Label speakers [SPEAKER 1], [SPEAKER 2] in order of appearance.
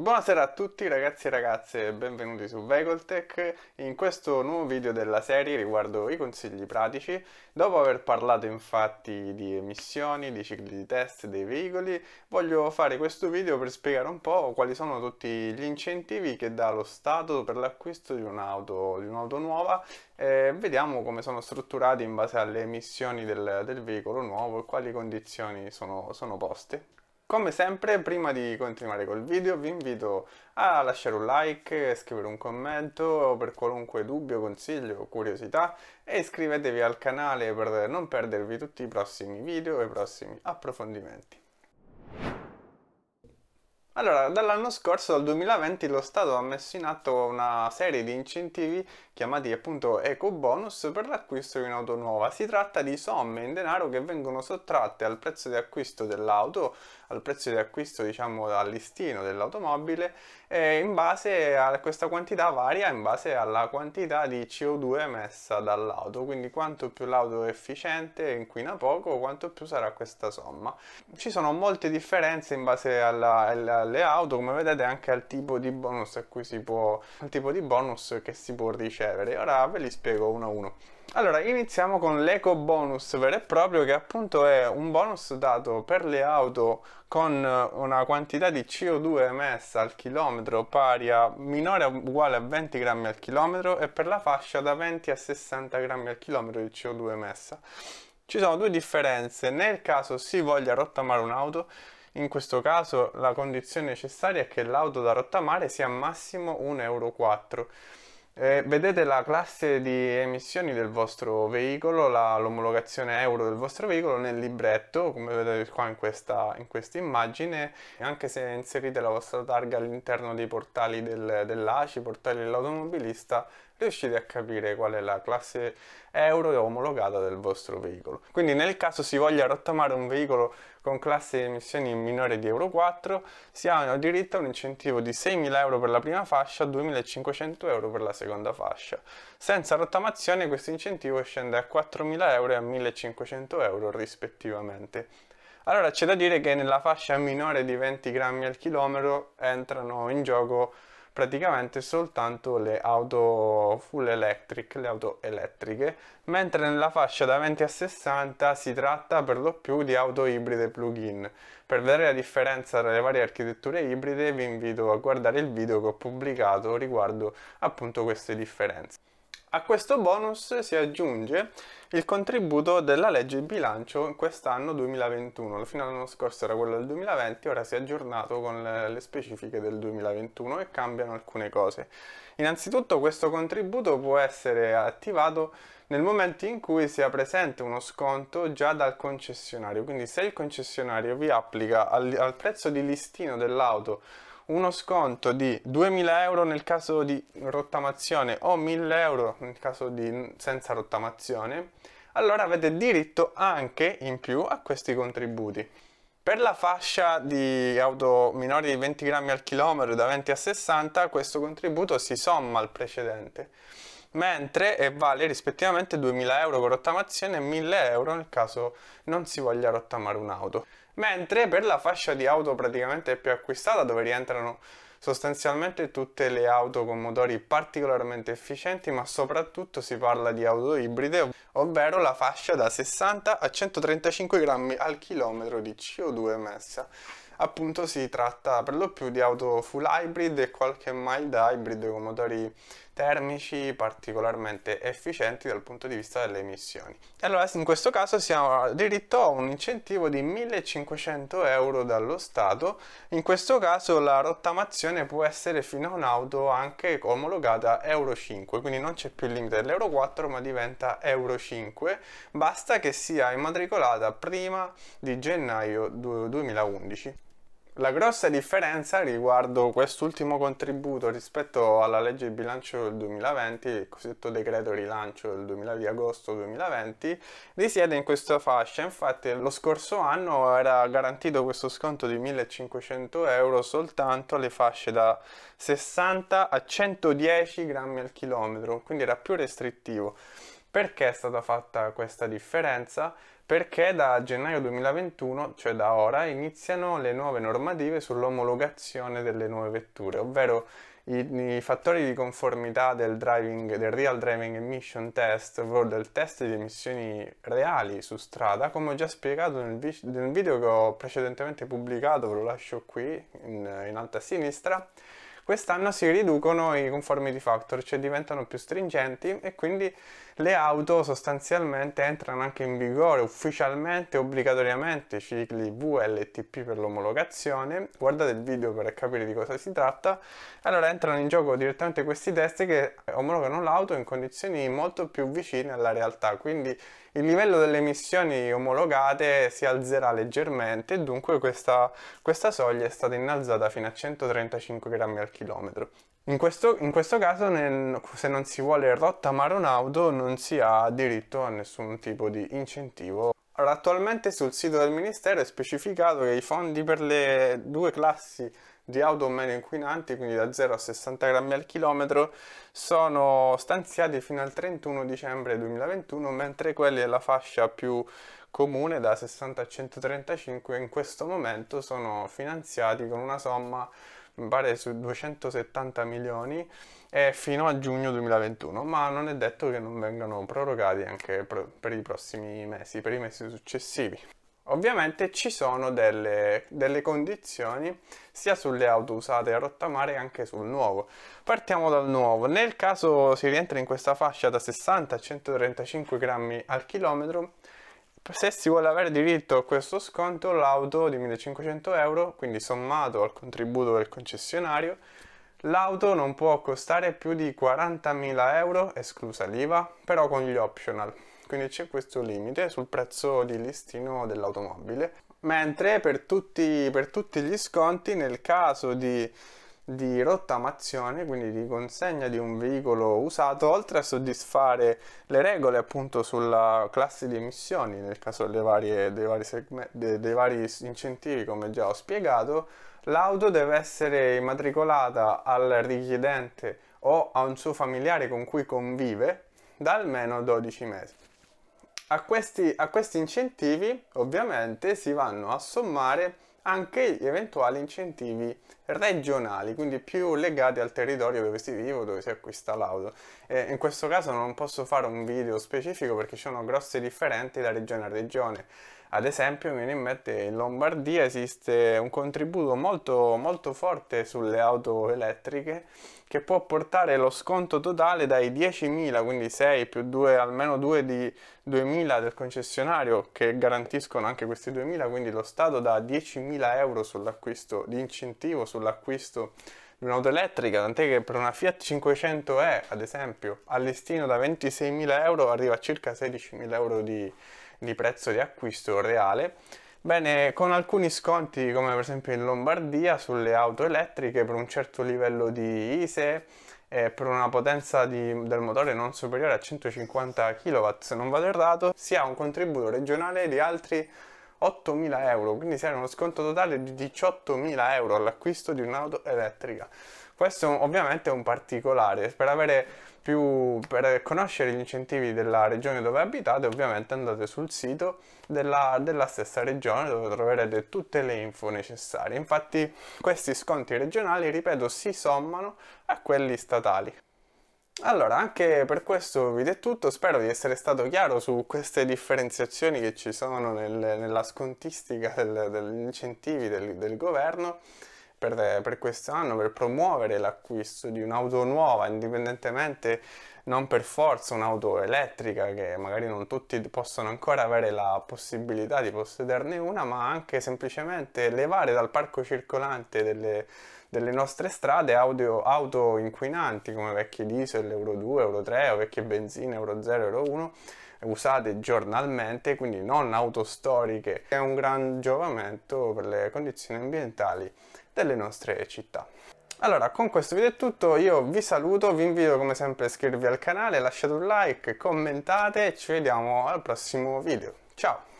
[SPEAKER 1] Buonasera a tutti ragazzi e ragazze benvenuti su Vegoltech in questo nuovo video della serie riguardo i consigli pratici dopo aver parlato infatti di emissioni, di cicli di test dei veicoli voglio fare questo video per spiegare un po' quali sono tutti gli incentivi che dà lo Stato per l'acquisto di un'auto un nuova e vediamo come sono strutturati in base alle emissioni del, del veicolo nuovo e quali condizioni sono, sono poste come sempre, prima di continuare col video, vi invito a lasciare un like, scrivere un commento per qualunque dubbio, consiglio o curiosità e iscrivetevi al canale per non perdervi tutti i prossimi video e i prossimi approfondimenti. Allora, dall'anno scorso, dal 2020, lo Stato ha messo in atto una serie di incentivi chiamati appunto eco bonus per l'acquisto di un'auto nuova. Si tratta di somme in denaro che vengono sottratte al prezzo di acquisto dell'auto, al prezzo di acquisto diciamo al listino dell'automobile e in base a questa quantità varia in base alla quantità di CO2 emessa dall'auto, quindi quanto più l'auto è efficiente e inquina poco, quanto più sarà questa somma. Ci sono molte differenze in base alla, alle auto, come vedete anche al tipo di bonus a cui si può al tipo di bonus che si può ricevere ricevere. Ora ve li spiego uno a uno. Allora, iniziamo con l'eco bonus vero e proprio che appunto è un bonus dato per le auto con eh, una quantità di CO2 emessa al chilometro pari a minore o uguale a 20 grammi al chilometro e per la fascia da 20 a 60 grammi al chilometro di CO2 emessa. Ci sono due differenze, nel caso si voglia rottamare un'auto in questo caso la condizione necessaria è che l'auto da rottamare sia massimo 1,4 euro eh, vedete la classe di emissioni del vostro veicolo, l'omologazione euro del vostro veicolo nel libretto, come vedete qua in questa, in questa immagine, anche se inserite la vostra targa all'interno dei portali del, dell'ACI, portali dell'automobilista, riuscite a capire qual è la classe euro omologata del vostro veicolo. Quindi nel caso si voglia rottamare un veicolo con classe di emissioni minore di Euro 4, si ha diritto a un incentivo di 6.000 euro per la prima fascia, 2.500 euro per la seconda fascia. Senza rottamazione questo incentivo scende a 4.000 euro e a 1.500 euro rispettivamente. Allora c'è da dire che nella fascia minore di 20 grammi al chilometro entrano in gioco praticamente soltanto le auto full electric, le auto elettriche, mentre nella fascia da 20 a 60 si tratta per lo più di auto ibride plug-in. Per vedere la differenza tra le varie architetture ibride vi invito a guardare il video che ho pubblicato riguardo appunto queste differenze. A questo bonus si aggiunge il contributo della legge di bilancio quest'anno 2021. Fino all'anno scorso era quello del 2020, ora si è aggiornato con le specifiche del 2021 e cambiano alcune cose. Innanzitutto questo contributo può essere attivato nel momento in cui sia presente uno sconto già dal concessionario, quindi se il concessionario vi applica al, al prezzo di listino dell'auto uno sconto di 2000 euro nel caso di rottamazione o 1000 euro nel caso di senza rottamazione, allora avete diritto anche in più a questi contributi. Per la fascia di auto minori di 20 grammi al chilometro da 20 a 60 questo contributo si somma al precedente mentre e vale rispettivamente 2000 euro con rottamazione e 1000 euro nel caso non si voglia rottamare un'auto. Mentre per la fascia di auto praticamente più acquistata, dove rientrano sostanzialmente tutte le auto con motori particolarmente efficienti, ma soprattutto si parla di auto ibride, ovvero la fascia da 60 a 135 grammi al chilometro di CO2 emessa. Appunto si tratta per lo più di auto full hybrid e qualche mild hybrid con motori termici particolarmente efficienti dal punto di vista delle emissioni. Allora in questo caso si ha diritto a un incentivo di 1500 euro dallo Stato, in questo caso la rottamazione può essere fino a un'auto anche omologata Euro 5, quindi non c'è più il limite dell'Euro 4 ma diventa Euro 5, basta che sia immatricolata prima di gennaio 2011. La grossa differenza riguardo quest'ultimo contributo rispetto alla legge di bilancio del 2020, il cosiddetto decreto rilancio del 2000, di agosto 2020, risiede in questa fascia. Infatti lo scorso anno era garantito questo sconto di 1500 euro soltanto alle fasce da 60 a 110 grammi al chilometro, quindi era più restrittivo. Perché è stata fatta questa differenza? Perché da gennaio 2021, cioè da ora, iniziano le nuove normative sull'omologazione delle nuove vetture, ovvero i, i fattori di conformità del, driving, del Real Driving Emission Test, ovvero del test di emissioni reali su strada, come ho già spiegato nel, vi- nel video che ho precedentemente pubblicato, ve lo lascio qui in, in alto a sinistra, quest'anno si riducono i conformity factor, cioè diventano più stringenti e quindi le auto sostanzialmente entrano anche in vigore ufficialmente, obbligatoriamente, i cicli VLTP per l'omologazione. Guardate il video per capire di cosa si tratta. Allora entrano in gioco direttamente questi test che omologano l'auto in condizioni molto più vicine alla realtà, quindi il livello delle emissioni omologate si alzerà leggermente e dunque questa, questa soglia è stata innalzata fino a 135 grammi al chilometro. In questo, in questo caso, nel, se non si vuole rottamare un'auto, non si ha diritto a nessun tipo di incentivo. Allora, attualmente sul sito del Ministero è specificato che i fondi per le due classi di auto meno inquinanti, quindi da 0 a 60 grammi al chilometro, sono stanziati fino al 31 dicembre 2021, mentre quelli della fascia più comune da 60 a 135 in questo momento sono finanziati con una somma mi pare su 270 milioni fino a giugno 2021, ma non è detto che non vengano prorogati anche per i prossimi mesi, per i mesi successivi. Ovviamente ci sono delle, delle, condizioni sia sulle auto usate a rottamare che anche sul nuovo. Partiamo dal nuovo. Nel caso si rientra in questa fascia da 60 a 135 grammi al chilometro, se si vuole avere diritto a questo sconto l'auto di 1500 euro, quindi sommato al contributo del concessionario, l'auto non può costare più di 40.000 euro, esclusa l'IVA, però con gli optional. Quindi c'è questo limite sul prezzo di listino dell'automobile. Mentre per tutti, per tutti gli sconti, nel caso di di rottamazione, quindi di consegna di un veicolo usato, oltre a soddisfare le regole appunto sulla classe di emissioni, nel caso varie, dei, vari de, dei vari incentivi come già ho spiegato, l'auto deve essere immatricolata al richiedente o a un suo familiare con cui convive da almeno 12 mesi. A questi, a questi incentivi ovviamente si vanno a sommare anche gli eventuali incentivi regionali, quindi più legati al territorio dove si vive o dove si acquista l'auto. in questo caso non posso fare un video specifico perché ci sono grosse differenze da regione a regione. Ad esempio mi viene in mente in Lombardia esiste un contributo molto, molto forte sulle auto elettriche che può portare lo sconto totale dai 10.000, quindi 6 più 2, almeno 2 di 2.000 del concessionario che garantiscono anche questi 2.000, quindi lo Stato dà 10.000 euro sull'acquisto di incentivo sull'acquisto di un'auto elettrica, tant'è che per una Fiat 500E, ad esempio, all'estino da 26.000 euro arriva a circa 16.000 euro di di prezzo di acquisto reale. Bene, con alcuni sconti come per esempio in Lombardia sulle auto elettriche per un certo livello di ISE e per una potenza di, del motore non superiore a 150 kW se non vado errato si ha un contributo regionale di altri 8.000 euro, quindi si ha uno sconto totale di 18.000 euro all'acquisto di un'auto elettrica. Questo ovviamente è un particolare, per avere più per conoscere gli incentivi della regione dove abitate ovviamente andate sul sito della, della stessa regione dove troverete tutte le info necessarie. Infatti questi sconti regionali, ripeto, si sommano a quelli statali. Allora, anche per questo video è tutto, spero di essere stato chiaro su queste differenziazioni che ci sono nel, nella scontistica del, degli incentivi del, del governo per, per quest'anno per promuovere l'acquisto di un'auto nuova, indipendentemente non per forza un'auto elettrica che magari non tutti possono ancora avere la possibilità di possederne una, ma anche semplicemente levare dal parco circolante delle, delle nostre strade audio, auto inquinanti come vecchie diesel, Euro 2, Euro 3 o vecchie benzine, Euro 0, Euro 1 usate giornalmente, quindi non auto storiche. È un gran giovamento per le condizioni ambientali delle nostre città. Allora, con questo video è tutto, io vi saluto, vi invito come sempre a iscrivervi al canale, lasciate un like, commentate e ci vediamo al prossimo video. Ciao!